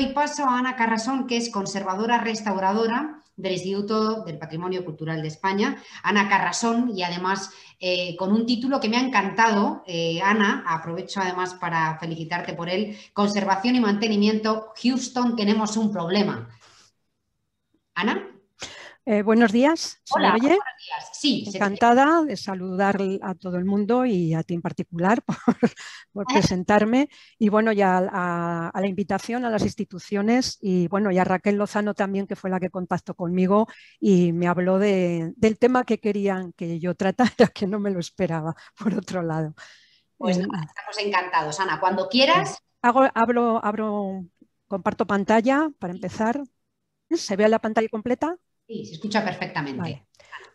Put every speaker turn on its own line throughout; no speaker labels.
Y paso a Ana Carrasón, que es conservadora restauradora del Instituto del Patrimonio Cultural de España. Ana Carrasón, y además eh, con un título que me ha encantado, eh, Ana, aprovecho además para felicitarte por él, Conservación y Mantenimiento, Houston tenemos un problema. Ana. Eh, buenos días. Hola, Sí, Encantada de saludar a todo el mundo y a ti en particular por, presentarme. Y bueno, ya a, la invitación a las instituciones y bueno, ya Raquel Lozano también, que fue la que contactó conmigo y me habló del tema que querían que yo tratara, que no me lo esperaba, por otro lado. Pues estamos encantados, Ana. Cuando quieras. Hago, abro, comparto pantalla para empezar. ¿Se ve la pantalla completa? Sí, se escucha perfectamente.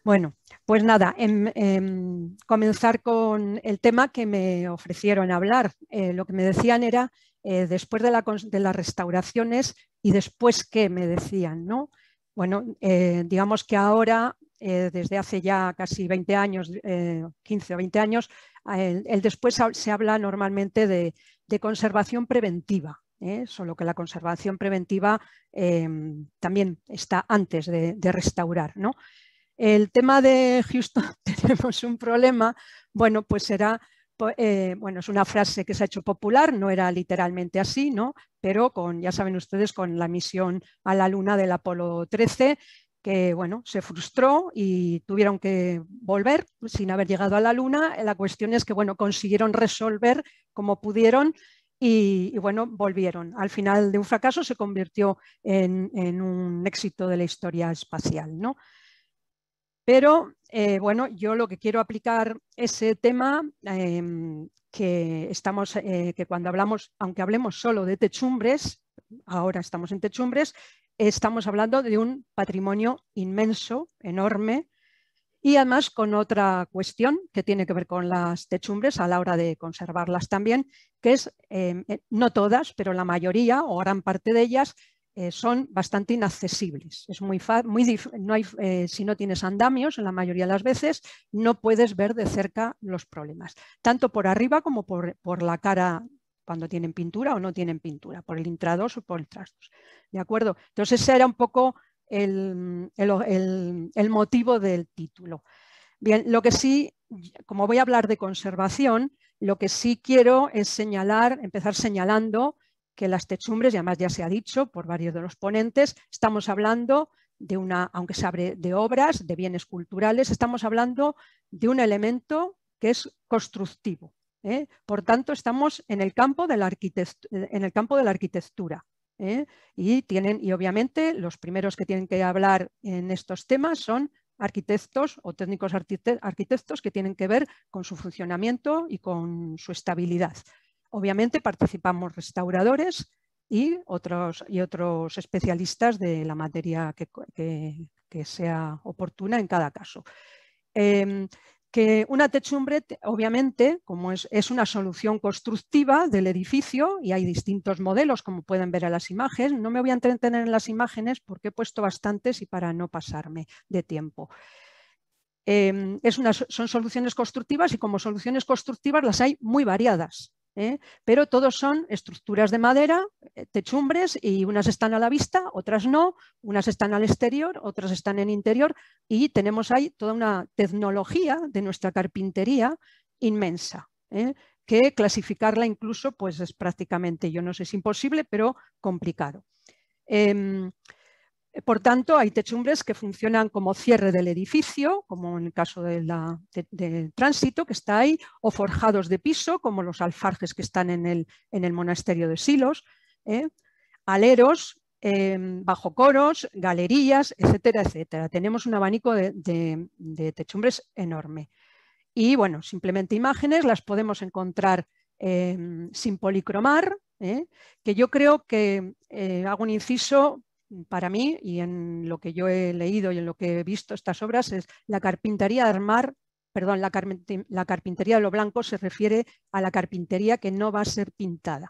Bueno, pues nada, em, em, comenzar con el tema que me ofrecieron hablar. Eh, lo que me decían era eh, después de, las restauraciones y después qué me decían, ¿no? Bueno, eh, digamos que ahora, desde hace ya casi 20 años, 15 o 20 años, el, después se habla normalmente de conservación preventiva. ¿eh? solo que la conservación preventiva em, también está antes de, restaurar. ¿no? El tema de Houston, tenemos un problema, bueno, pues será eh, bueno, es una frase que se ha hecho popular, no era literalmente así, ¿no? Pero con, ya saben ustedes, con la misión a la Luna del Apolo 13, que bueno, se frustró y tuvieron que volver sin haber llegado a la Luna. La cuestión es que bueno, consiguieron resolver como pudieron y, bueno, volvieron. Al final de un fracaso se convirtió en, un éxito de la historia espacial. ¿no? Pero eh, bueno, yo lo que quiero aplicar ese tema em, que estamos, eh, que cuando hablamos, aunque hablemos solo de techumbres, ahora estamos en techumbres, estamos hablando de un patrimonio inmenso, enorme, y además con otra cuestión que tiene que ver con las techumbres a la hora de conservarlas también, que es, em, eh, no todas, pero la mayoría o gran parte de ellas eh, son bastante inaccesibles. Es muy, muy no hay, eh, si no tienes andamios, en la mayoría de las veces, no puedes ver de cerca los problemas, tanto por arriba como por, la cara cuando tienen pintura o no tienen pintura, por el intrados o por el trastos. ¿De acuerdo? Entonces, esa era un poco el, motivo del título. Bien, lo que sí, como voy a hablar de conservación, lo que sí quiero es señalar, empezar señalando que las techumbres, y además ya se ha dicho por varios de los ponentes, estamos hablando de una, aunque se abre de obras, de bienes culturales, estamos hablando de un elemento que es constructivo. ¿eh? Por tanto, estamos en el campo en el campo de la arquitectura. ¿eh? Y, tienen, y obviamente los primeros que tienen que hablar en estos temas son arquitectos o técnicos arquitectos que tienen que ver con su funcionamiento y con su estabilidad. Obviamente participamos restauradores y otros, y otros especialistas de la materia que, sea oportuna en cada caso. Em, una techumbre, obviamente, como es, una solución constructiva del edificio y hay distintos modelos, como pueden ver en las imágenes, no me voy a entretener en las imágenes porque he puesto bastantes y para no pasarme de tiempo. Em, son soluciones constructivas y como soluciones constructivas las hay muy variadas. ¿eh? pero todos son estructuras de madera, eh, techumbres, y unas están a la vista, otras no, unas están al exterior, otras están en interior, y tenemos ahí toda una tecnología de nuestra carpintería inmensa. ¿eh? que clasificarla incluso pues es prácticamente, yo no sé, es imposible, pero complicado. Em, por tanto, hay techumbres que funcionan como cierre del edificio, como en el caso del tránsito que está ahí, o forjados de piso, como los alfarjes que están en el, monasterio de Silos, ¿eh? aleros, em, bajo coros, galerías, etcétera, etcétera. Tenemos un abanico de, techumbres enorme. Y bueno, simplemente imágenes las podemos encontrar em, sin policromar, ¿eh? que yo creo que eh, hago un inciso para mí y en lo que yo he leído y en lo que he visto estas obras es la carpintería de armar, perdón, la, carpintería de lo blanco se refiere a la carpintería que no va a ser pintada,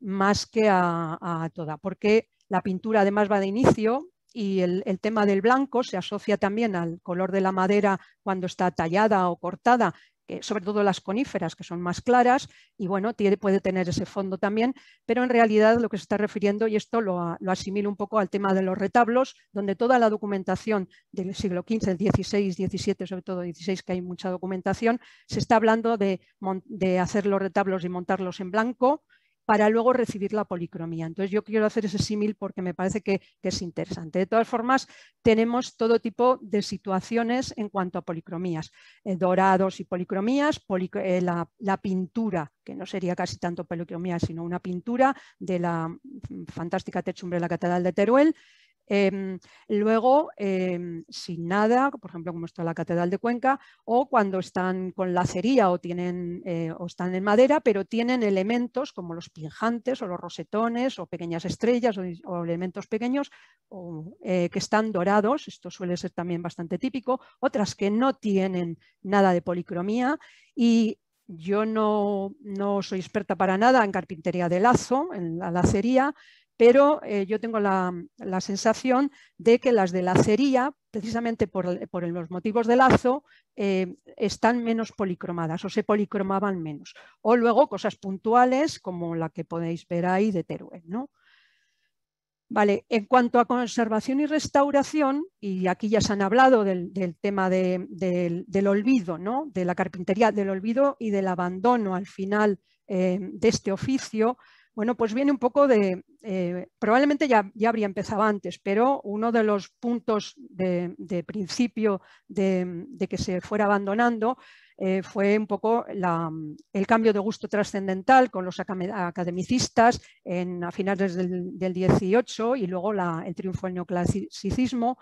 más que a, toda, porque la pintura además va de inicio y el, tema del blanco se asocia también al color de la madera cuando está tallada o cortada sobre todo las coníferas, que son más claras, y bueno, puede tener ese fondo también, pero en realidad lo que se está refiriendo, y esto lo, lo asimilo un poco al tema de los retablos, donde toda la documentación del siglo XV, XVI, XVII, sobre todo XVI, que hay mucha documentación, se está hablando de hacer los retablos y montarlos en blanco, para luego recibir la policromía. Entonces yo quiero hacer ese símil porque me parece que, es interesante. De todas formas, tenemos todo tipo de situaciones en cuanto a policromías, eh, dorados y policromías, eh, la, la pintura que no sería casi tanto policromía, sino una pintura de la mm, fantástica techumbre de la Catedral de Teruel, Em, luego, em, sin nada, por ejemplo, como está la Catedral de Cuenca, o cuando están con lacería o, tienen, eh, o están en madera, pero tienen elementos como los pinjantes o los rosetones o pequeñas estrellas o, elementos pequeños eh, que están dorados, esto suele ser también bastante típico, otras que no tienen nada de policromía y yo no, no, soy experta para nada en carpintería de lazo, en la lacería, pero eh, yo tengo la, sensación de que las de lacería, precisamente por, los motivos de lazo, eh, están menos policromadas o se policromaban menos. O luego cosas puntuales como la que podéis ver ahí de Teruel. Vale, en cuanto a conservación y restauración, y aquí ya se han hablado del, tema del, olvido, ¿no? de la carpintería, del olvido y del abandono al final eh, de este oficio, bueno, pues viene un poco de, eh, probablemente ya, ya, habría empezado antes, pero uno de los puntos de, principio de, que se fuera abandonando eh, fue un poco el cambio de gusto trascendental con los academicistas en, a finales del, 18 y luego el triunfo del neoclasicismo,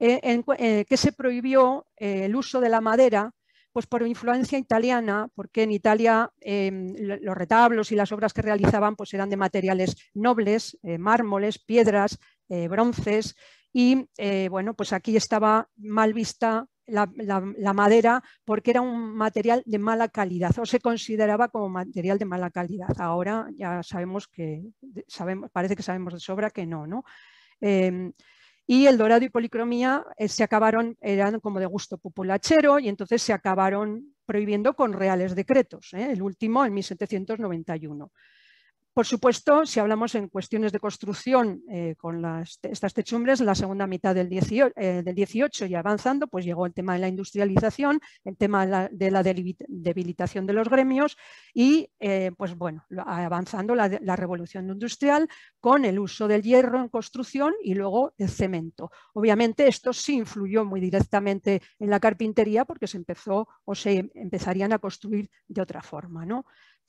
eh, en, que se prohibió el uso de la madera pues por influencia italiana, porque en Italia em, los retablos y las obras que realizaban pues eran de materiales nobles, eh, mármoles, piedras, eh, bronces, y eh, bueno, pues aquí estaba mal vista la, madera porque era un material de mala calidad o se consideraba como material de mala calidad. Ahora ya sabemos que sabemos, parece que sabemos de sobra que no, ¿no? Em, y el dorado y policromía eh, se acabaron, eran como de gusto populachero y entonces se acabaron prohibiendo con reales decretos, ¿eh? el último en 1791. Por supuesto, si hablamos en cuestiones de construcción eh, con estas techumbres, la segunda mitad del 18, eh, y avanzando, pues llegó el tema de la industrialización, el tema de la debilitación de los gremios y, eh, pues bueno, avanzando la, la, revolución industrial con el uso del hierro en construcción y luego el cemento. Obviamente esto sí influyó muy directamente en la carpintería porque se empezó o se empezarían a construir de otra forma, ¿no?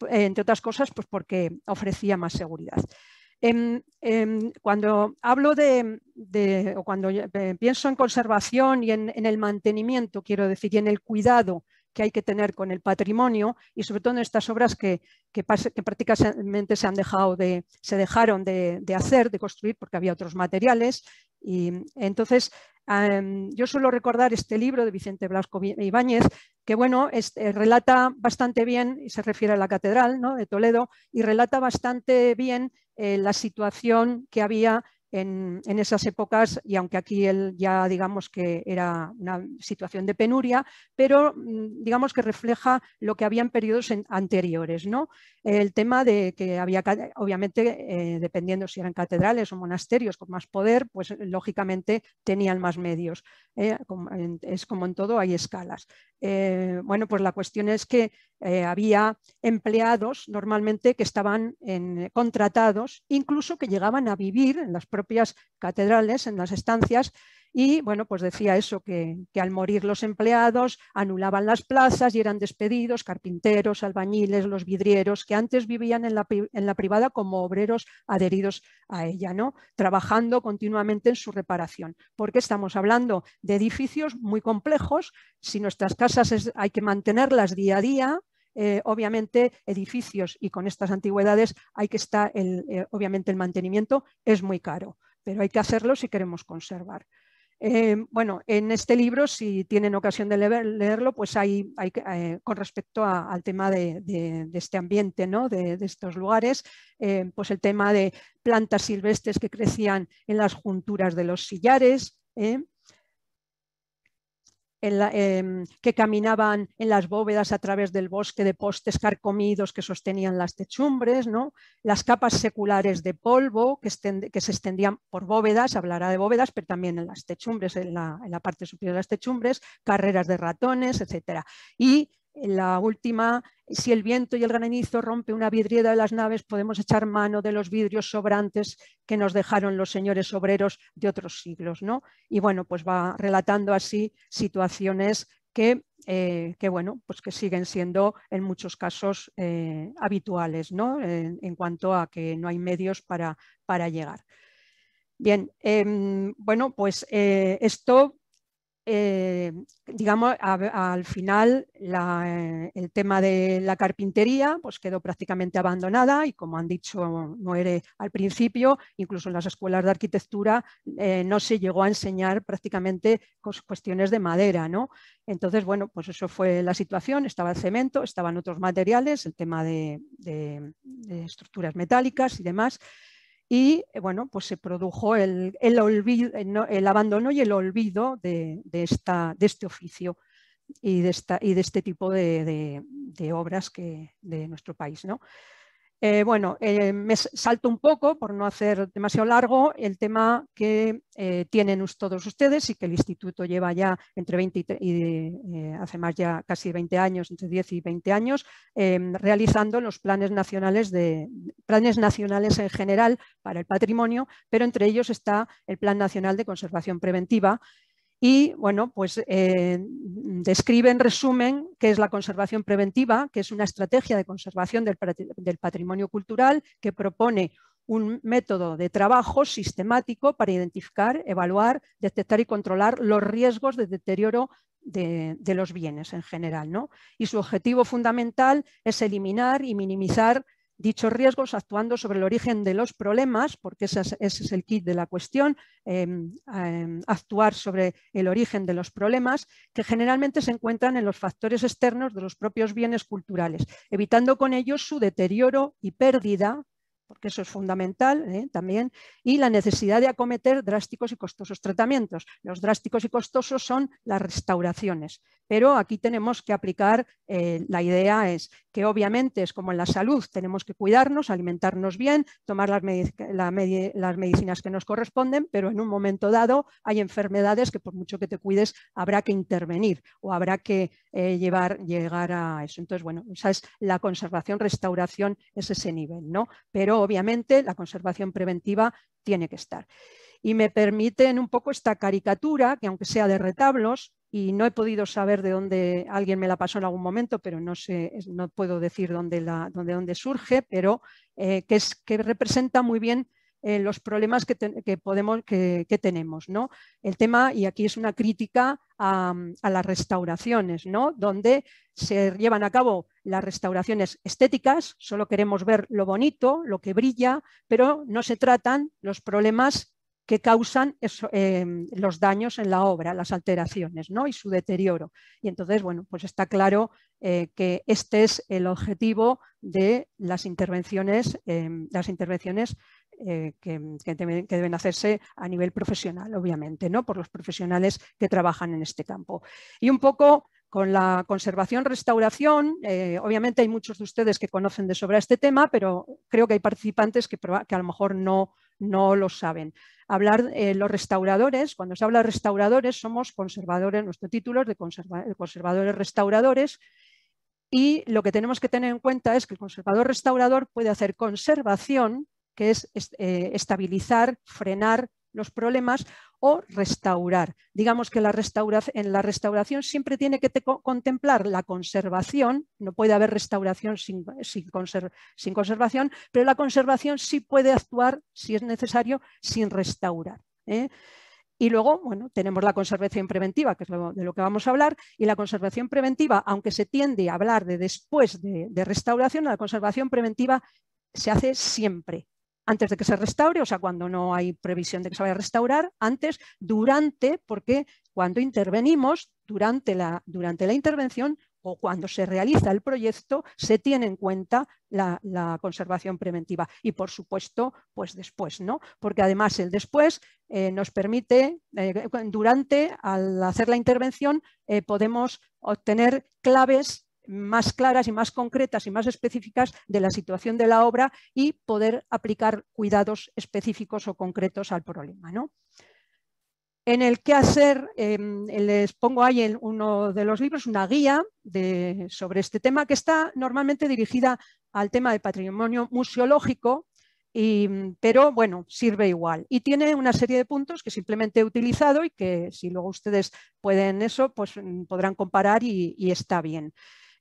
Eh, entre otras cosas pues porque ofrecía más seguridad. Em, em, cuando hablo de, o cuando eh, pienso en conservación y en, el mantenimiento, quiero decir, y en el cuidado que hay que tener con el patrimonio y sobre todo en estas obras que, prácticamente se han dejado de, se dejaron de, hacer, de construir porque había otros materiales. Y entonces em, yo suelo recordar este libro de Vicente Blasco Ibáñez que bueno, eh, relata bastante bien, y se refiere a la catedral ¿no? de Toledo, y relata bastante bien eh, la situación que había en, esas épocas, y aunque aquí él ya digamos que era una situación de penuria, pero mm, digamos que refleja lo que había en periodos anteriores. ¿no? El tema de que había, obviamente, eh, dependiendo si eran catedrales o monasterios con más poder, pues lógicamente tenían más medios. es como en todo, hay escalas. Eh, bueno, pues la cuestión es que eh, había empleados normalmente que estaban en, contratados, incluso que llegaban a vivir en las propias catedrales, en las estancias, y bueno, pues decía eso, que, al morir los empleados anulaban las plazas y eran despedidos carpinteros, albañiles, los vidrieros, que antes vivían en la, privada como obreros adheridos a ella, ¿no? trabajando continuamente en su reparación. Porque estamos hablando de edificios muy complejos, si nuestras casas hay que mantenerlas día a día, eh, obviamente edificios y con estas antigüedades hay que estar, el, eh, obviamente el mantenimiento es muy caro, pero hay que hacerlo si queremos conservar. Em, bueno, en este libro, si tienen ocasión de leerlo, pues hay, eh, con respecto al tema de, este ambiente, ¿no? de, estos lugares, em, pues el tema de plantas silvestres que crecían en las junturas de los sillares, ¿eh? Em, que caminaban en las bóvedas a través del bosque de postes carcomidos que sostenían las techumbres, ¿no? las capas seculares de polvo que, se extendían por bóvedas, hablará de bóvedas, pero también en las techumbres, en la, parte superior de las techumbres, carreras de ratones, etc. Y la última, si el viento y el granizo rompe una vidriera de las naves, podemos echar mano de los vidrios sobrantes que nos dejaron los señores obreros de otros siglos. ¿no? Y bueno, pues va relatando así situaciones que, eh, bueno, pues que siguen siendo en muchos casos eh, habituales ¿no? en, cuanto a que no hay medios para, para llegar. Bien, em, bueno, pues eh, esto eh, digamos, al final el tema de la carpintería pues quedó prácticamente abandonada y como han dicho era al principio, incluso en las escuelas de arquitectura eh, no se llegó a enseñar prácticamente cuestiones de madera. ¿no? Entonces, bueno, pues eso fue la situación, estaba el cemento, estaban otros materiales, el tema de estructuras metálicas y demás y eh, bueno, pues se produjo el, el, eh, abandono y el olvido de, esta, de este oficio y de, esta, y de, este tipo de, obras que, de nuestro país. ¿no? Eh, bueno, eh, me salto un poco, por no hacer demasiado largo, el tema que eh, tienen todos ustedes y que el instituto lleva ya entre 20 y, hace más ya casi 20 años, entre 10 y 20 años, em, realizando los planes nacionales, de, planes nacionales en general para el patrimonio, pero entre ellos está el Plan Nacional de Conservación Preventiva, y bueno, pues eh, describe en resumen qué es la conservación preventiva, que es una estrategia de conservación del, patrimonio cultural que propone un método de trabajo sistemático para identificar, evaluar, detectar y controlar los riesgos de deterioro de, de los bienes en general. ¿no? Y su objetivo fundamental es eliminar y minimizar dichos riesgos actuando sobre el origen de los problemas, porque ese es, el kit de la cuestión, em, em, actuar sobre el origen de los problemas que generalmente se encuentran en los factores externos de los propios bienes culturales, evitando con ello su deterioro y pérdida porque eso es fundamental ¿eh? también, y la necesidad de acometer drásticos y costosos tratamientos. Los drásticos y costosos son las restauraciones, pero aquí tenemos que aplicar, eh, la idea es que obviamente es como en la salud, tenemos que cuidarnos, alimentarnos bien, tomar las, medicinas que nos corresponden, pero en un momento dado hay enfermedades que por mucho que te cuides habrá que intervenir o habrá que eh, llevar, llegar a eso. Entonces, bueno, esa es la conservación, restauración, es ese nivel, ¿no? Pero obviamente la conservación preventiva tiene que estar. Y me permiten un poco esta caricatura, que aunque sea de retablos, y no he podido saber de dónde alguien me la pasó en algún momento, pero no sé, no puedo decir dónde, dónde, dónde surge, pero eh, que, es, que representa muy bien eh, los problemas que, podemos, que, tenemos. ¿no? El tema, y aquí es una crítica a, las restauraciones, ¿no? donde se llevan a cabo las restauraciones estéticas, solo queremos ver lo bonito, lo que brilla, pero no se tratan los problemas que causan em, los daños en la obra, las alteraciones ¿no? y su deterioro. Y entonces, bueno, pues está claro eh, que este es el objetivo de las intervenciones, em, las intervenciones eh, que, deben, hacerse a nivel profesional, obviamente, ¿no? por los profesionales que trabajan en este campo. Y un poco con la conservación-restauración, eh, obviamente hay muchos de ustedes que conocen de sobra este tema, pero creo que hay participantes que, que a lo mejor no, no lo saben hablar eh, los restauradores, cuando se habla de restauradores, somos conservadores, nuestro título es de conservadores restauradores, y lo que tenemos que tener en cuenta es que el conservador restaurador puede hacer conservación, que es eh, estabilizar, frenar los problemas, o restaurar. Digamos que la en la restauración siempre tiene que contemplar la conservación, no puede haber restauración sin, sin, conservación, pero la conservación sí puede actuar, si es necesario, sin restaurar. ¿eh? Y luego, bueno, tenemos la conservación preventiva, que es de lo que vamos a hablar, y la conservación preventiva, aunque se tiende a hablar de después de, de restauración, la conservación preventiva se hace siempre, antes de que se restaure, o sea, cuando no hay previsión de que se vaya a restaurar, antes, durante, porque cuando intervenimos, durante la, durante la intervención o cuando se realiza el proyecto, se tiene en cuenta la, conservación preventiva. Y por supuesto, pues después, ¿no? Porque además el después eh, nos permite, eh, durante, al hacer la intervención, eh, podemos obtener claves más claras y más concretas y más específicas de la situación de la obra y poder aplicar cuidados específicos o concretos al problema. En el qué hacer, em, les pongo ahí en uno de los libros una guía sobre este tema que está normalmente dirigida al tema de patrimonio museológico, pero bueno, sirve igual. Y tiene una serie de puntos que simplemente he utilizado y que si luego ustedes pueden eso, pues mm, podrán comparar y está bien.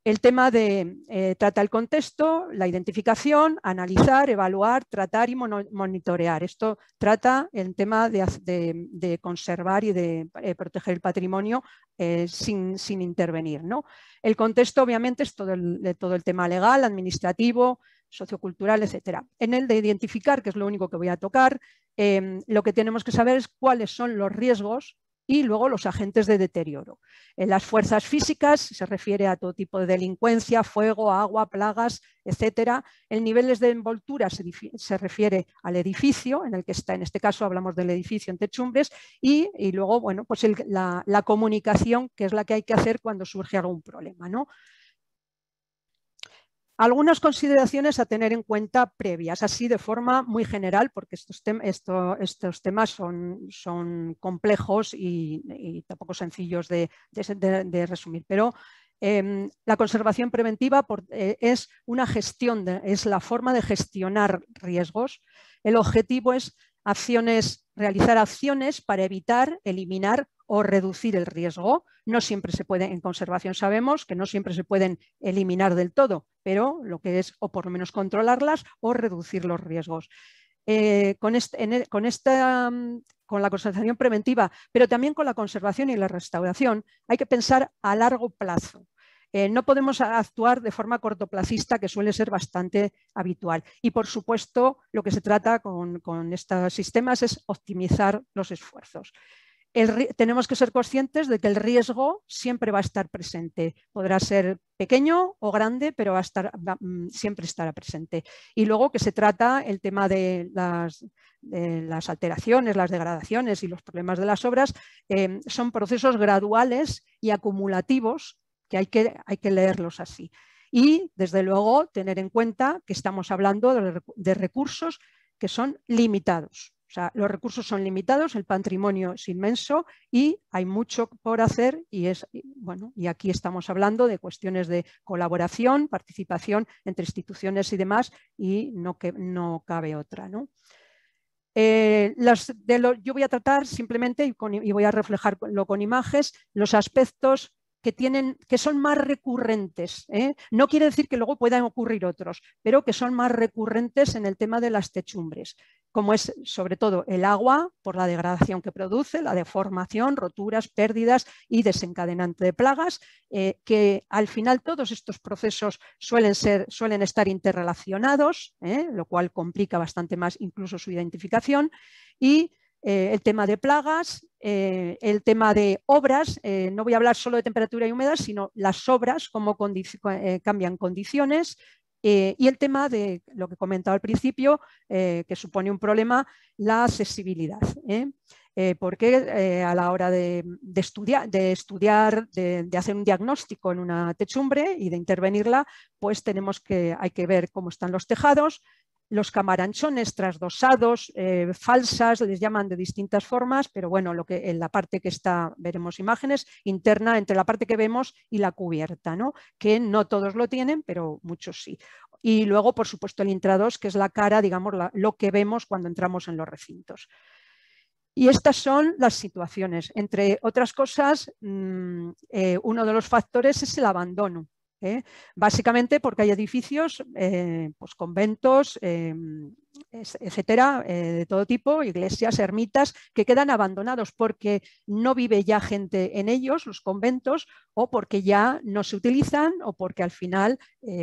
El tema de eh, trata el contexto, la identificación, analizar, evaluar, tratar y monitorear. Esto trata el tema de, conservar y de eh, proteger el patrimonio eh, sin, intervenir. ¿no? El contexto, obviamente, es todo el, tema legal, administrativo, sociocultural, etcétera. En el de identificar, que es lo único que voy a tocar, em, lo que tenemos que saber es cuáles son los riesgos y luego los agentes de deterioro. En las fuerzas físicas se refiere a todo tipo de delincuencia, fuego, agua, plagas, etcétera. el niveles de envoltura se, refiere al edificio en el que está, en este caso hablamos del edificio en techumbres, y, luego, bueno, pues la, la, comunicación, que es la que hay que hacer cuando surge algún problema, ¿no? Algunas consideraciones a tener en cuenta previas, así de forma muy general, porque estos, temas son, complejos y, tampoco sencillos de, resumir, pero em, la conservación preventiva eh, es una gestión, es la forma de gestionar riesgos. El objetivo es acciones, realizar acciones para evitar, eliminar o reducir el riesgo. No siempre se puede, en conservación sabemos que no siempre se pueden eliminar del todo, pero lo que es o por lo menos controlarlas o reducir los riesgos. Eh, e-, con, esta, mm, con la conservación preventiva, pero también con la conservación y la restauración, hay que pensar a largo plazo. Eh, no podemos actuar de forma cortoplacista, que suele ser bastante habitual. Y, por supuesto, lo que se trata con, estos sistemas es optimizar los esfuerzos. tenemos que ser conscientes de que el riesgo siempre va a estar presente. Podrá ser pequeño o grande, pero va a estar, mm, siempre estará presente. Y luego que se trata el tema de las, alteraciones, las degradaciones y los problemas de las obras, eh, son procesos graduales y acumulativos que hay que, leerlos así. Y, desde luego, tener en cuenta que estamos hablando de, recursos que son limitados. O sea, los recursos son limitados, el patrimonio es inmenso y hay mucho por hacer y es bueno, y aquí estamos hablando de cuestiones de colaboración, participación entre instituciones y demás y no, que, no cabe otra, eh, yo voy a tratar simplemente y, voy a reflejarlo con imágenes los aspectos que, tienen, que son más recurrentes. ¿eh? No quiere decir que luego puedan ocurrir otros, pero que son más recurrentes en el tema de las techumbres, como es sobre todo el agua por la degradación que produce, la deformación, roturas, pérdidas y desencadenante de plagas, eh, que al final todos estos procesos suelen, ser, suelen estar interrelacionados, ¿eh? lo cual complica bastante más incluso su identificación. Y eh, el tema de plagas, eh, el tema de obras, eh, no voy a hablar solo de temperatura y humedad, sino las obras, cómo cambian condiciones, y el tema de lo que comentado al principio, que supone un problema, la accesibilidad. porque a la hora de, estudiar, de, hacer un diagnóstico en una techumbre y de intervenirla, pues tenemos que, hay que ver cómo están los tejados, los camaranchones trasdosados, eh, falsas, les llaman de distintas formas, pero bueno, lo que, en la parte que está, veremos imágenes, interna entre la parte que vemos y la cubierta, ¿no? que no todos lo tienen, pero muchos sí. Y luego, por supuesto, el intrados, que es la cara, digamos, lo que vemos cuando entramos en los recintos. Y estas son las situaciones. Entre otras cosas, mm, eh, uno de los factores es el abandono ¿eh? Básicamente porque hay edificios, eh, pues conventos, eh, etcétera, de todo tipo, iglesias, ermitas, que quedan abandonados porque no vive ya gente en ellos, los conventos, o porque ya no se utilizan o porque al final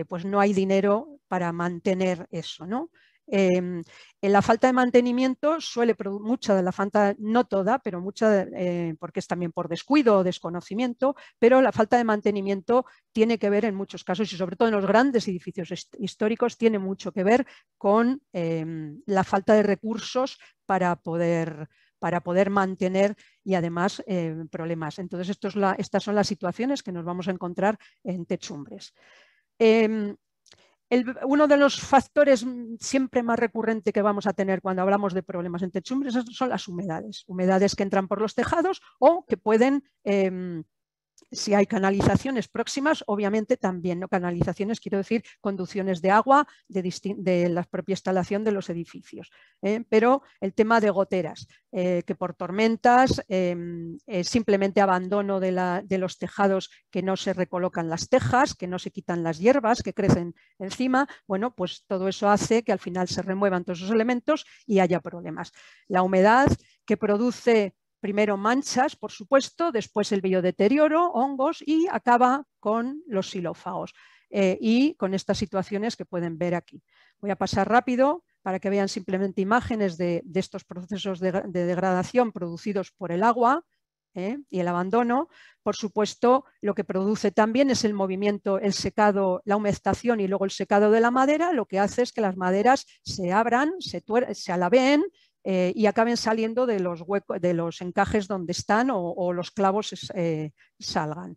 pues no hay dinero para mantener eso, ¿no? Em, en la falta de mantenimiento suele, producir mucha de la falta, no toda, pero mucha, eh, porque es también por descuido o desconocimiento, pero la falta de mantenimiento tiene que ver en muchos casos y sobre todo en los grandes edificios históricos tiene mucho que ver con em, la falta de recursos para poder para poder mantener y además em, problemas. Entonces, estas son las situaciones que nos vamos a encontrar en techumbres uno de los factores mm, siempre más recurrente que vamos a tener cuando hablamos de problemas en techumbres son las humedades, humedades que entran por los tejados o que pueden em, si hay canalizaciones próximas, obviamente también, ¿no? canalizaciones quiero decir conducciones de agua de, la propia instalación de los edificios. ¿eh? Pero el tema de goteras, eh, que por tormentas, em, simplemente abandono de, de los tejados que no se recolocan las tejas, que no se quitan las hierbas que crecen encima, bueno, pues todo eso hace que al final se remuevan todos esos elementos y haya problemas. La humedad que produce primero manchas, por supuesto, después el biodeterioro, hongos y acaba con los silófagos eh, y con estas situaciones que pueden ver aquí. Voy a pasar rápido para que vean simplemente imágenes de, estos procesos de, degradación producidos por el agua eh, y el abandono. Por supuesto, lo que produce también es el movimiento, el secado, la humectación y luego el secado de la madera. Lo que hace es que las maderas se abran, se, se eh, y acaben saliendo de los, de los encajes donde están o, los clavos eh, salgan.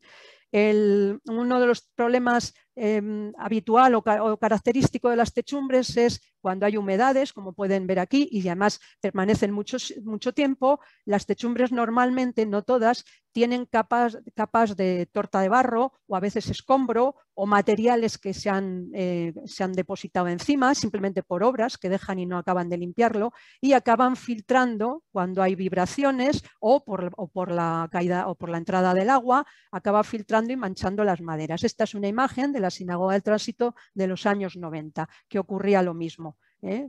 uno de los problemas Em, habitual o, característico de las techumbres es cuando hay humedades, como pueden ver aquí, y además permanecen mucho, mucho tiempo, las techumbres normalmente, no todas, tienen capas, capas, de torta de barro o a veces escombro o materiales que se han, eh, se han depositado encima simplemente por obras que dejan y no acaban de limpiarlo y acaban filtrando cuando hay vibraciones o por, o por la caída o por la entrada del agua, acaba filtrando y manchando las maderas. Esta es una imagen de la Sinagoga del Tránsito de los años 90, que ocurría lo mismo. ¿eh?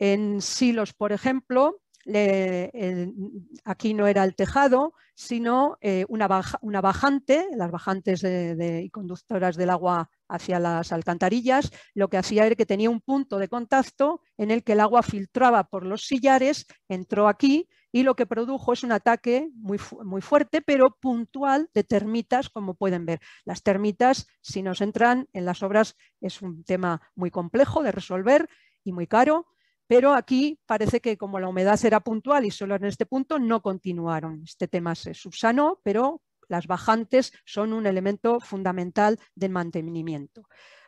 En Silos, por ejemplo, aquí no era el tejado, sino eh, una, bajante, las bajantes de, y conductoras del agua hacia las alcantarillas, lo que hacía era que tenía un punto de contacto en el que el agua filtraba por los sillares, entró aquí y lo que produjo es un ataque muy, muy fuerte, pero puntual de termitas, como pueden ver. Las termitas, si nos entran en las obras, es un tema muy complejo de resolver y muy caro, pero aquí parece que como la humedad era puntual y solo en este punto, no continuaron. Este tema se subsanó, pero las bajantes son un elemento fundamental del mantenimiento.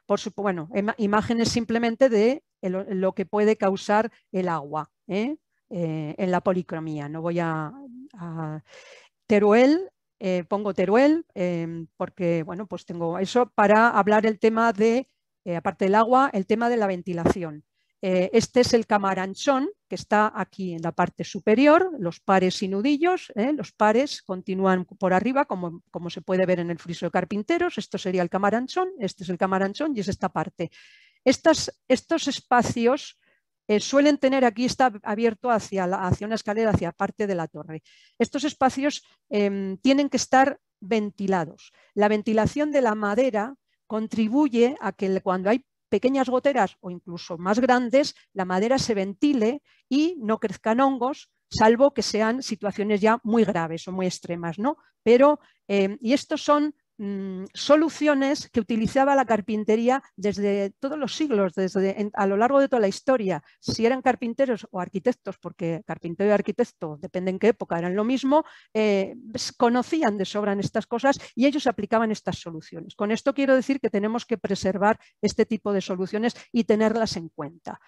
Por supuesto bueno, imágenes simplemente de lo que puede causar el agua ¿eh? Eh, en la policromía. No voy a, Teruel, eh, pongo Teruel em, porque bueno, pues tengo eso para hablar el tema de, aparte del agua, el tema de la ventilación. Eh, este es el camaranchón que está aquí en la parte superior, los pares y nudillos, eh, los pares continúan por arriba como, como se puede ver en el friso de carpinteros, esto sería el camaranchón, este es el camaranchón y es esta parte. Estas, estos espacios eh, suelen tener, aquí está abierto hacia, hacia, una escalera, hacia parte de la torre. Estos espacios em, tienen que estar ventilados. La ventilación de la madera contribuye a que cuando hay pequeñas goteras o incluso más grandes, la madera se ventile y no crezcan hongos, salvo que sean situaciones ya muy graves o muy extremas. ¿no? Pero, eh, y estos son Mm, soluciones que utilizaba la carpintería desde todos los siglos, desde a lo largo de toda la historia. Si eran carpinteros o arquitectos, porque carpintero y arquitecto, depende en qué época, eran lo mismo, eh, conocían de sobra estas cosas y ellos aplicaban estas soluciones. Con esto quiero decir que tenemos que preservar este tipo de soluciones y tenerlas en cuenta.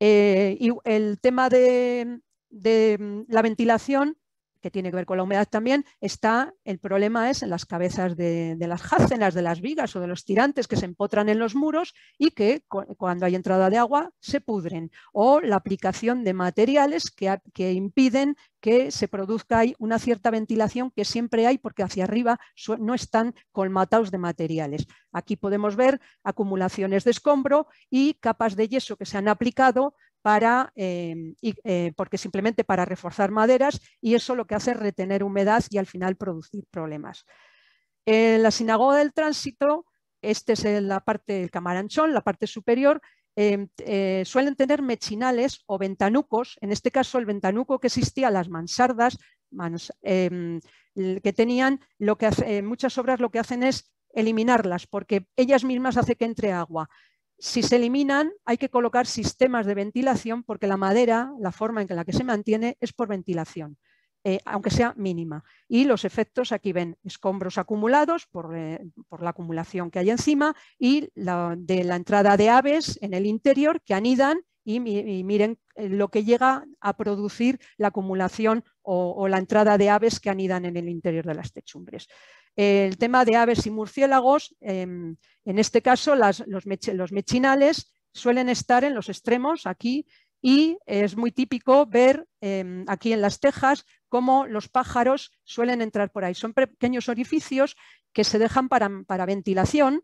Eh, y el tema de mm, la ventilación que tiene que ver con la humedad también, está, el problema es en las cabezas de, las jácenas, de las vigas o de los tirantes que se empotran en los muros y que cuando hay entrada de agua se pudren, o la aplicación de materiales que, impiden que se produzca una cierta ventilación que siempre hay porque hacia arriba no están colmatados de materiales. Aquí podemos ver acumulaciones de escombro y capas de yeso que se han aplicado Em, y, eh, porque simplemente para reforzar maderas y eso lo que hace es retener humedad y al final producir problemas. En la sinagoga del tránsito, este es la parte del camaranchón, la parte superior, em, eh, suelen tener mechinales o ventanucos, en este caso el ventanuco que existía, las mansardas, em, que tenían, lo que eh, muchas obras lo que hacen es eliminarlas, porque ellas mismas hacen que entre agua. Si se eliminan, hay que colocar sistemas de ventilación porque la madera, la forma en la que se mantiene, es por ventilación. Eh, aunque sea mínima. Y los efectos, aquí ven escombros acumulados eh, por, la acumulación que hay encima y la, de la entrada de aves en el interior que anidan y, miren eh, lo que llega a producir la acumulación o, la entrada de aves que anidan en el interior de las techumbres el tema de aves y murciélagos, em, en este caso los, mechinales suelen estar en los extremos aquí y es muy típico ver em, aquí en las tejas cómo los pájaros suelen entrar por ahí. Son pequeños orificios que se dejan para, ventilación.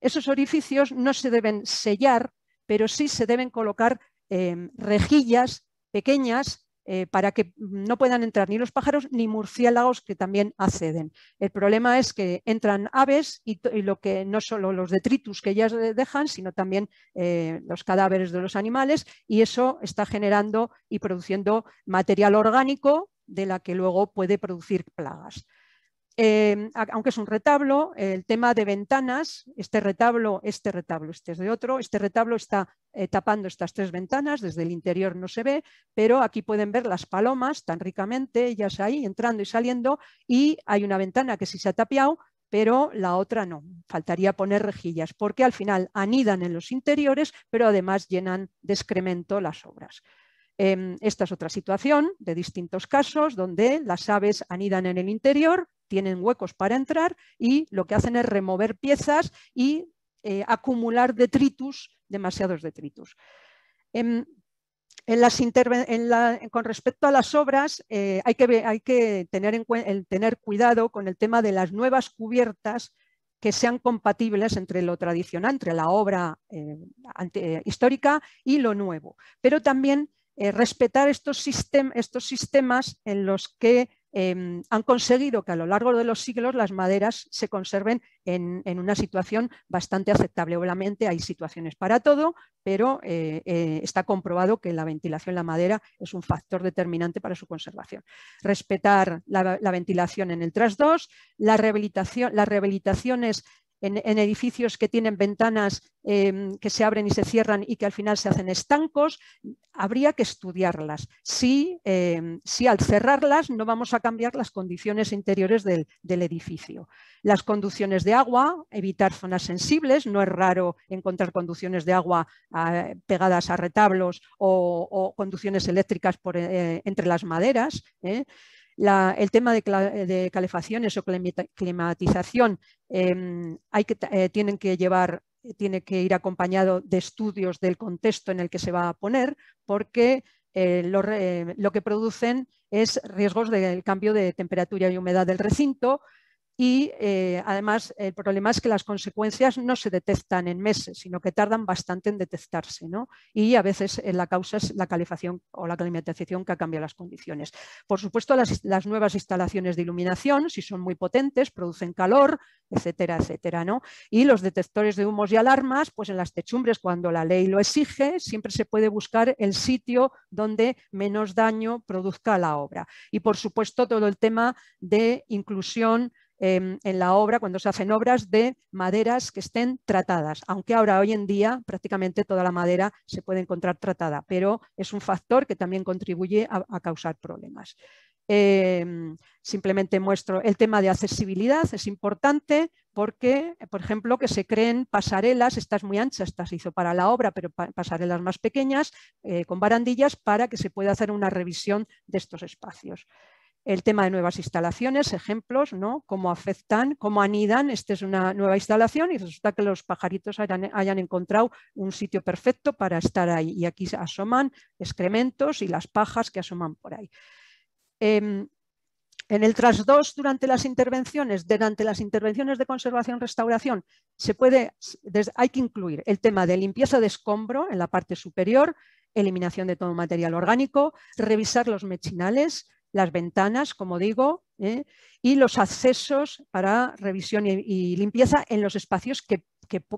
Esos orificios no se deben sellar, pero sí se deben colocar em, rejillas pequeñas eh, para que no puedan entrar ni los pájaros ni murciélagos que también acceden. El problema es que entran aves y, lo que no solo los detritus que ellas dejan, sino también eh, los cadáveres de los animales y eso está generando y produciendo material orgánico de la que luego puede producir plagas. Em, aunque es un retablo, el tema de ventanas, este retablo, este retablo, este es de otro, este retablo está eh, tapando estas tres ventanas, desde el interior no se ve, pero aquí pueden ver las palomas tan ricamente, ellas ahí entrando y saliendo, y hay una ventana que sí se ha tapiado, pero la otra no, faltaría poner rejillas, porque al final anidan en los interiores, pero además llenan de excremento las obras em, esta es otra situación de distintos casos donde las aves anidan en el interior, tienen huecos para entrar y lo que hacen es remover piezas y eh, acumular detritus, demasiados detritus. Em, en, las con respecto a las obras, eh, hay que, hay que tener, en tener cuidado con el tema de las nuevas cubiertas que sean compatibles entre lo tradicional, entre la obra eh, histórica y lo nuevo. Pero también respetar estos, estos, sistemas en los que Em, han conseguido que a lo largo de los siglos las maderas se conserven en, una situación bastante aceptable. Obviamente hay situaciones para todo, pero eh, eh, está comprobado que la ventilación en la madera es un factor determinante para su conservación. Respetar la, ventilación en el tras 2, la rehabilitación, las rehabilitaciones en, edificios que tienen ventanas em, que se abren y se cierran y que al final se hacen estancos, habría que estudiarlas. Si, em, si al cerrarlas no vamos a cambiar las condiciones interiores del, edificio. Las conducciones de agua, evitar zonas sensibles, no es raro encontrar conducciones de agua ah, pegadas a retablos o, conducciones eléctricas eh, entre las maderas. ¿eh? el tema de, de, calefacciones o climatización em, eh, tienen que llevar tiene que ir acompañado de estudios del contexto en el que se va a poner, porque eh, lo, lo, que producen es riesgos del cambio de temperatura y humedad del recinto, y eh, además el problema es que las consecuencias no se detectan en meses, sino que tardan bastante en detectarse ¿no? y a veces eh, la causa es la calefacción o la climatización que ha cambiado las condiciones. Por supuesto, las, nuevas instalaciones de iluminación, si son muy potentes, producen calor, etcétera, etcétera. ¿no? Y los detectores de humos y alarmas, pues en las techumbres, cuando la ley lo exige, siempre se puede buscar el sitio donde menos daño produzca la obra. Y por supuesto, todo el tema de inclusión Em, en la obra, cuando se hacen obras de maderas que estén tratadas, aunque ahora hoy en día prácticamente toda la madera se puede encontrar tratada, pero es un factor que también contribuye a, causar problemas. Em, simplemente muestro el tema de accesibilidad, es importante porque, por ejemplo, que se creen pasarelas, estas muy anchas, estas se hizo para la obra, pero pasarelas más pequeñas, eh, con barandillas, para que se pueda hacer una revisión de estos espacios el tema de nuevas instalaciones, ejemplos, ¿no? Cómo afectan, cómo anidan. Esta es una nueva instalación y resulta que los pajaritos hayan, encontrado un sitio perfecto para estar ahí. Y aquí asoman excrementos y las pajas que asoman por ahí. Em, en el tras 2, durante las intervenciones, durante las intervenciones de conservación-restauración, se puede, hay que incluir el tema de limpieza de escombro en la parte superior, eliminación de todo material orgánico, revisar los mechinales, las ventanas, como digo, ¿eh? y los accesos para revisión y, limpieza en los espacios que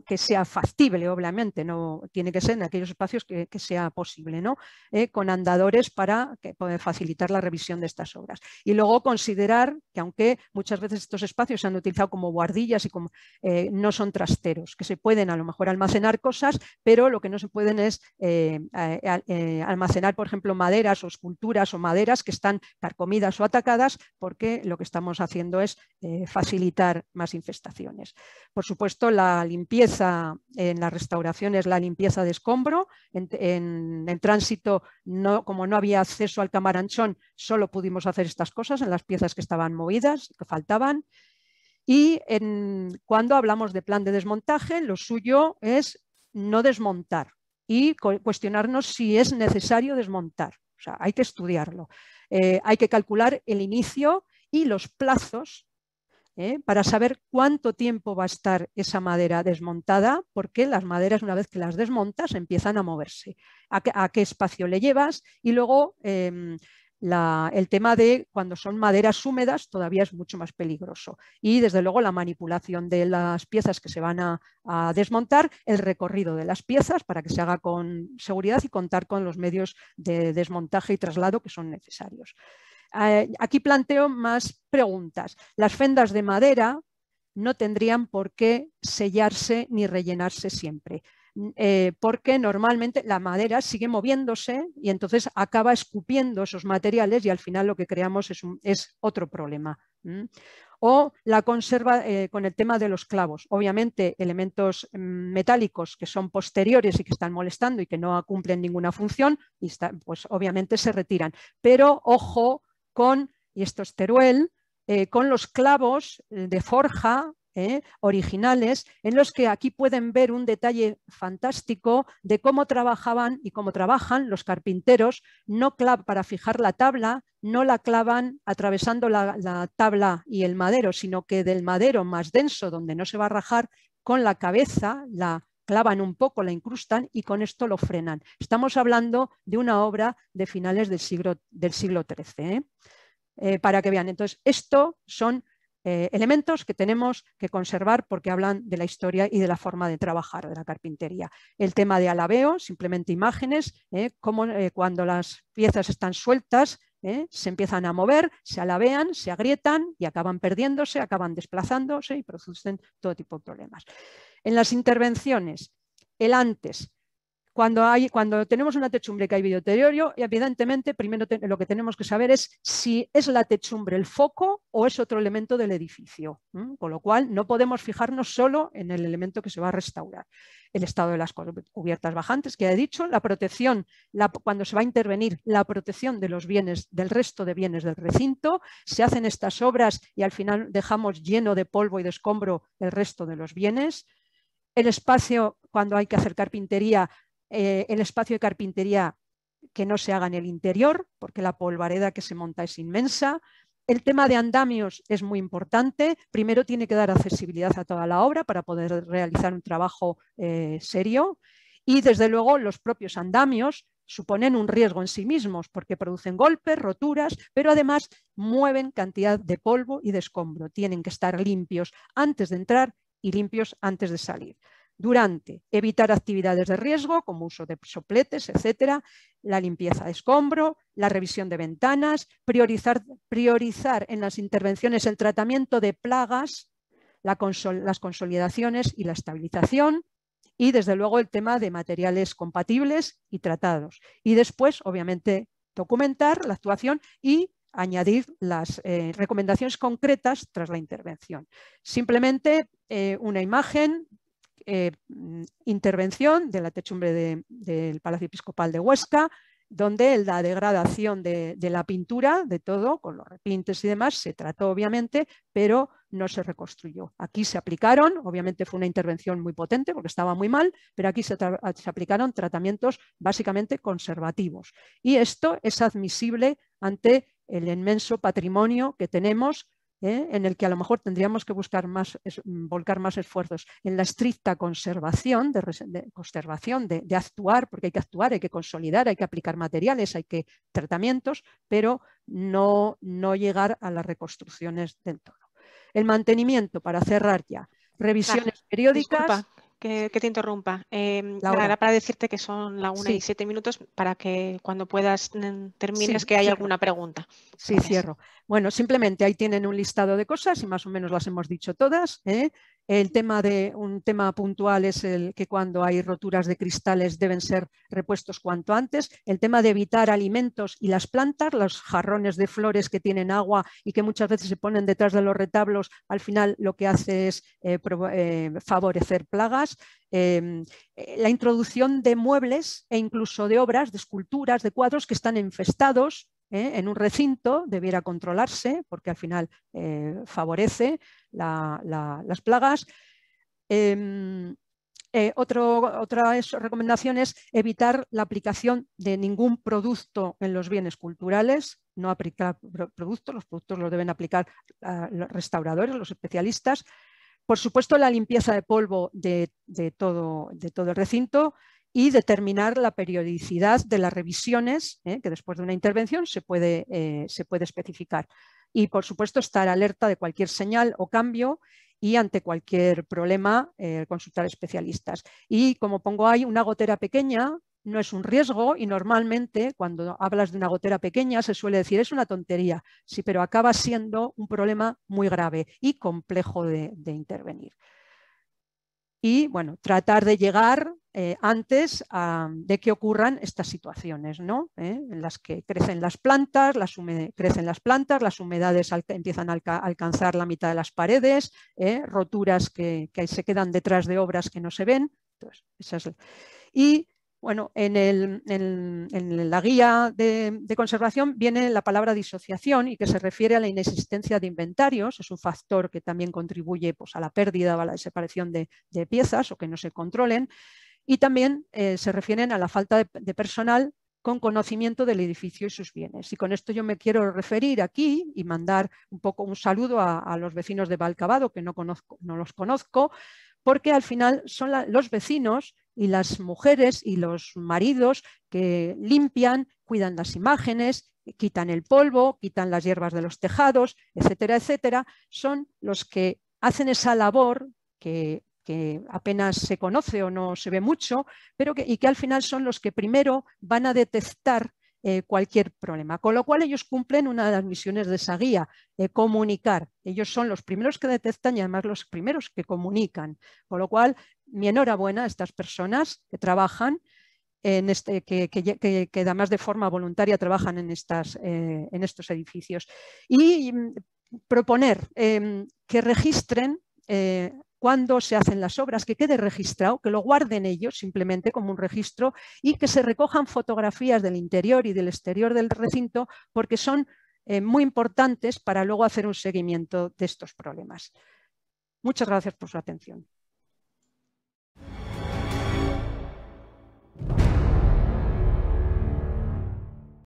que, sea factible, obviamente, no tiene que ser en aquellos espacios que, sea posible, ¿no? Eh, con andadores para poder facilitar la revisión de estas obras. Y luego considerar que aunque muchas veces estos espacios se han utilizado como guardillas y como, eh, no son trasteros, que se pueden a lo mejor almacenar cosas, pero lo que no se pueden es eh, almacenar, por ejemplo, maderas o esculturas o maderas que están carcomidas o atacadas, porque lo que estamos haciendo es facilitar más infestaciones. Por supuesto, la limpieza limpieza, en la restauración es la limpieza de escombro, en, el tránsito, no, como no había acceso al camaranchón, solo pudimos hacer estas cosas en las piezas que estaban movidas, que faltaban. Y en, cuando hablamos de plan de desmontaje, lo suyo es no desmontar y cuestionarnos si es necesario desmontar. sea, hay que estudiarlo. Eh, hay que calcular el inicio y los plazos ¿eh? para saber cuánto tiempo va a estar esa madera desmontada, porque las maderas una vez que las desmontas empiezan a moverse, a, qué, espacio le llevas y luego... Em, el tema de cuando son maderas húmedas todavía es mucho más peligroso. Y desde luego la manipulación de las piezas que se van a, desmontar, el recorrido de las piezas para que se haga con seguridad y contar con los medios de desmontaje y traslado que son necesarios. Eh, aquí planteo más preguntas. Las fendas de madera no tendrían por qué sellarse ni rellenarse siempre. Eh, porque normalmente la madera sigue moviéndose y entonces acaba escupiendo esos materiales y al final lo que creamos es, otro problema. O la conserva eh, con el tema de los clavos. Obviamente elementos mm, metálicos que son posteriores y que están molestando y que no cumplen ninguna función, pues obviamente se retiran. Pero ojo con, y esto es Teruel, eh, con los clavos eh, de forja eh, originales, en los que aquí pueden ver un detalle fantástico de cómo trabajaban y cómo trabajan los carpinteros, no para fijar la tabla, no la clavan atravesando la, la tabla y el madero, sino que del madero más denso, donde no se va a rajar, con la cabeza la clavan un poco, la incrustan y con esto lo frenan. Estamos hablando de una obra de finales del siglo, del XIII, ¿eh? Eh, para que vean. Entonces, esto son eh, elementos que tenemos que conservar porque hablan de la historia y de la forma de trabajar de la carpintería. El tema de alabeo, simplemente imágenes, como cuando las piezas están sueltas, se empiezan a mover, se alabean, se agrietan y acaban perdiéndose, acaban desplazándose y producen todo tipo de problemas. En las intervenciones, el antes. Cuando, hay, cuando tenemos una techumbre que hay y evidentemente primero lo que tenemos que saber es si es la techumbre el foco o es otro elemento del edificio. Con lo cual no podemos fijarnos solo en el elemento que se va a restaurar. El estado de las cubiertas bajantes, que he dicho, la protección, cuando se va a intervenir, la protección de los bienes, del resto de bienes del recinto. Se hacen estas obras y al final dejamos lleno de polvo y de escombro el resto de los bienes el espacio, cuando hay que hacer carpintería, eh, el espacio de carpintería que no se haga en el interior, porque la polvareda que se monta es inmensa. El tema de andamios es muy importante. Primero tiene que dar accesibilidad a toda la obra para poder realizar un trabajo eh, serio. Y desde luego los propios andamios suponen un riesgo en sí mismos porque producen golpes, roturas, pero además mueven cantidad de polvo y de escombro. Tienen que estar limpios antes de entrar y limpios antes de salir. Durante, evitar actividades de riesgo como uso de sopletes, etcétera, la limpieza de escombro, la revisión de ventanas, priorizar, priorizar en las intervenciones el tratamiento de plagas, las consolidaciones y la estabilización, y desde luego el tema de materiales compatibles y tratados. Y después, obviamente, documentar la actuación y añadir las eh, recomendaciones concretas tras la intervención. Simplemente eh, una imagen, eh, intervención de la techumbre del Palacio Episcopal de Huesca, donde la degradación de, la pintura, de todo, con los repintes y demás, se trató obviamente, pero no se reconstruyó. Aquí se aplicaron, obviamente fue una intervención muy potente porque estaba muy mal, pero aquí se, se aplicaron tratamientos básicamente conservativos. Y esto es admisible ante el inmenso patrimonio que tenemos, ¿eh? en el que a lo mejor tendríamos que buscar más, mm, volcar más esfuerzos en la estricta conservación, de, conservación de, actuar, porque hay que actuar, hay que consolidar, hay que aplicar materiales, hay que tratamientos, pero no, no llegar a las reconstrucciones del todo. El mantenimiento, para cerrar ya, revisiones periódicas que, te interrumpa. Eh, para decirte que son la una y siete minutos para que cuando puedas mm, termines que hay alguna pregunta. Sí, cierro. Bueno, simplemente ahí tienen un listado de cosas y más o menos las hemos dicho todas. ¿eh? El tema de un tema puntual es el que cuando hay roturas de cristales deben ser repuestos cuanto antes. El tema de evitar alimentos y las plantas, los jarrones de flores que tienen agua y que muchas veces se ponen detrás de los retablos, al final lo que hace es eh, eh, favorecer plagas. Em, eh, la introducción de muebles e incluso de obras, de esculturas, de cuadros que están infestados en un recinto debiera controlarse porque al final favorece las plagas. Em, eh, otra recomendación es evitar la aplicación de ningún producto en los bienes culturales, no aplicar productos, los productos los deben aplicar los restauradores, los especialistas. Por supuesto, la limpieza de polvo de, todo, el recinto y determinar la periodicidad de las revisiones, eh, que después de una intervención se puede eh, especificar y, por supuesto, estar alerta de cualquier señal o cambio y ante cualquier problema eh, consultar especialistas. Y como pongo ahí, una gotera pequeña no es un riesgo y normalmente cuando hablas de una gotera pequeña se suele decir es una tontería, sí, pero acaba siendo un problema muy grave y complejo de intervenir. Y bueno, tratar de llegar eh, antes de que ocurran estas situaciones, ¿Eh? en las que crecen las plantas, las crecen las plantas, las humedades empiezan a alcanzar la mitad de las paredes, ¿eh? roturas que, se quedan detrás de obras que no se ven. Y bueno, en, la guía de, conservación viene la palabra disociación y que se refiere a la inexistencia de inventarios. Es un factor que también contribuye pues, a la pérdida o a la desaparición de piezas o que no se controlen y también eh, se refieren a la falta de, personal con conocimiento del edificio y sus bienes. Y con esto yo me quiero referir aquí y mandar un poco un saludo a, los vecinos de Valcabado, que no, conozco, no los conozco, porque al final son los vecinos y las mujeres y los maridos que limpian, cuidan las imágenes, quitan el polvo, quitan las hierbas de los tejados, etcétera, etcétera, son los que hacen esa labor que que apenas se conoce o no se ve mucho, pero que, y que al final son los que primero van a detectar eh, cualquier problema. Con lo cual ellos cumplen una de las misiones de esa guía, eh, comunicar. Ellos son los primeros que detectan y además los primeros que comunican. Con lo cual, mi enhorabuena a estas personas que trabajan. En este, que, además de forma voluntaria trabajan en, estas, eh, en estos edificios. Y mm, proponer em, que registren cuando se hacen las obras, que quede registrado, que lo guarden ellos simplemente como un registro y que se recojan fotografías del interior y del exterior del recinto porque son eh, muy importantes para luego hacer un seguimiento de estos problemas. Muchas gracias por su atención.